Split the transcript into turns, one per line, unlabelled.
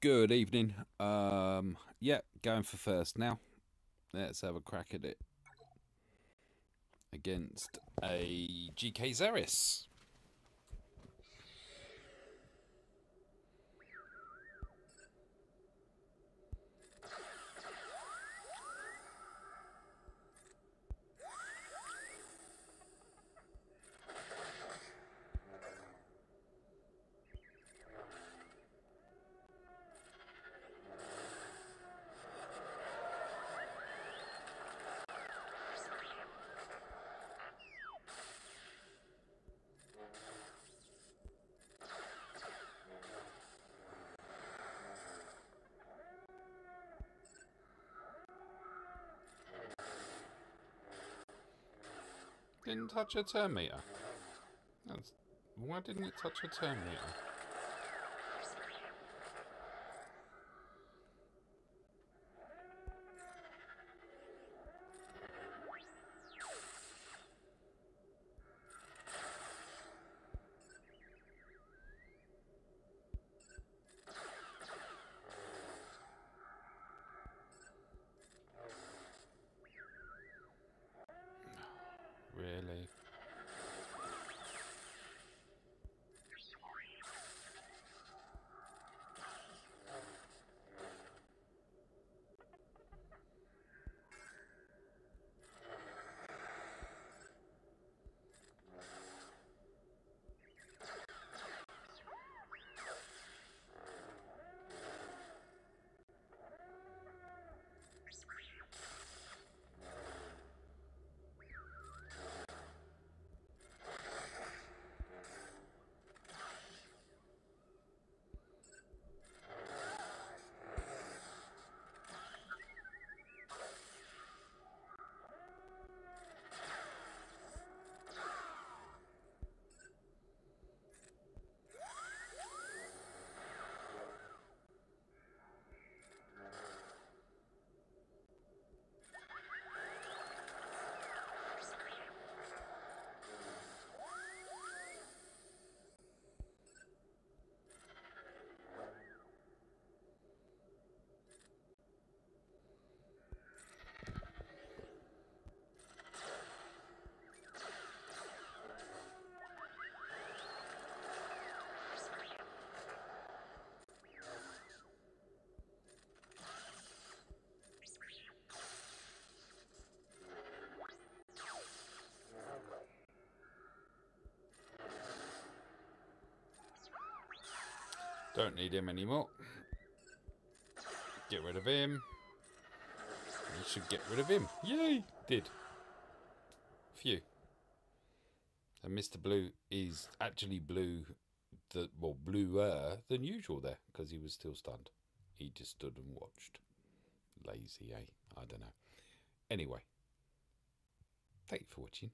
Good evening. Um, yeah, going for first now. Let's have a crack at it. Against a GK Zeris.
Didn't touch a Terminator. That's, why didn't it touch a Terminator?
Don't need him anymore. Get rid of him. You should get rid of him. Yay! Did. Phew.
And Mr. Blue is actually blue, the, well, bluer than usual there, because he was still stunned. He just stood and watched. Lazy, eh? I
don't know. Anyway, thank you for watching.